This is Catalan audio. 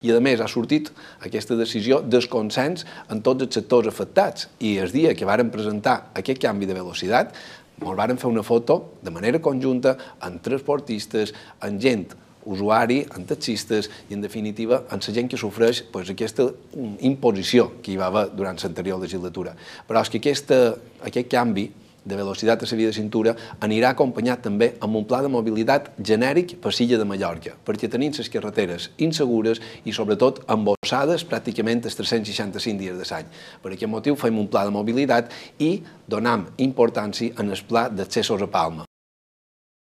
I, a més, ha sortit aquesta decisió desconsens en tots els sectors afectats. I el dia que varen presentar aquest canvi de velocitat, ens varen fer una foto de manera conjunta amb transportistes, amb gent usuari, amb taxistes i, en definitiva, amb la gent que sofreix pues, aquesta mm, imposició que hi va haver durant l'anterior legislatura. Però és que aquesta, aquest canvi de velocitat a la via de cintura anirà acompanyat també amb un pla de mobilitat genèric per Silla de Mallorca, perquè tenim les carreteres insegures i sobretot embossades pràcticament els 365 dies de l'any. Per aquest motiu fem un pla de mobilitat i donam importància en el pla d'accessos a Palma.